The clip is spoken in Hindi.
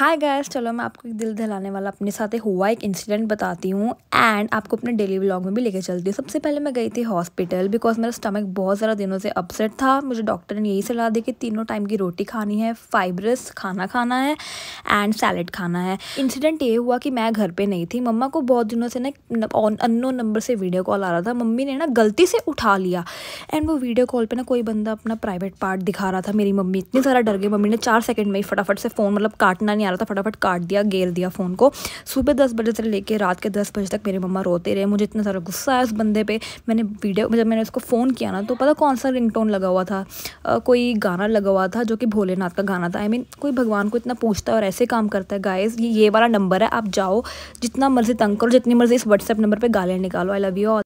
हाय गाइस चलो मैं आपको एक दिल दहलाने वाला अपने साथ हुआ एक इंसिडेंट बताती हूँ एंड आपको अपने डेली व्लॉग में भी लेके चलती हूँ सबसे पहले मैं गई थी हॉस्पिटल बिकॉज मेरा स्टमक बहुत ज़्यादा दिनों से अपसेट था मुझे डॉक्टर ने यही सलाह दी कि तीनों टाइम की रोटी खानी है फाइबरस खाना खाना है एंड सैलड खाना है इंसिडेंट ये हुआ कि मैं घर पर नहीं थी मम्मा को बहुत दिनों से ना अननोन नंबर से वीडियो कॉल आ रहा था मम्मी ने ना गलती से उठा लिया एंड वो वीडियो कॉल पर ना कोई बंदा अपना प्राइवेट पार्ट दिखा रहा था मेरी मम्मी इतनी सारा डर गई मम्मी ने चार सेकेंड में ही फटाफट से फ़ोन मतलब काटना नहीं रहा था फटाफट काट दिया गेर दिया फ़ोन को सुबह दस बजे से लेके रात के दस बजे तक मेरे मम्मा रोते रहे मुझे इतना सारा गुस्सा आया उस बंदे पे मैंने वीडियो जब मैंने उसको फ़ोन किया ना तो पता कौन सा रिंगटोन लगा हुआ था आ, कोई गाना लगा हुआ था जो कि भोलेनाथ का गाना था आई I मीन mean, कोई भगवान को इतना पूछता है और ऐसे काम करता है गाइस ये ये वाला नंबर है आप जाओ जितना मर्ज़ी तंग करो जितनी मर्ज़ी इस व्हाट्सएप नंबर पर गालियाँ निकालो आई लव यू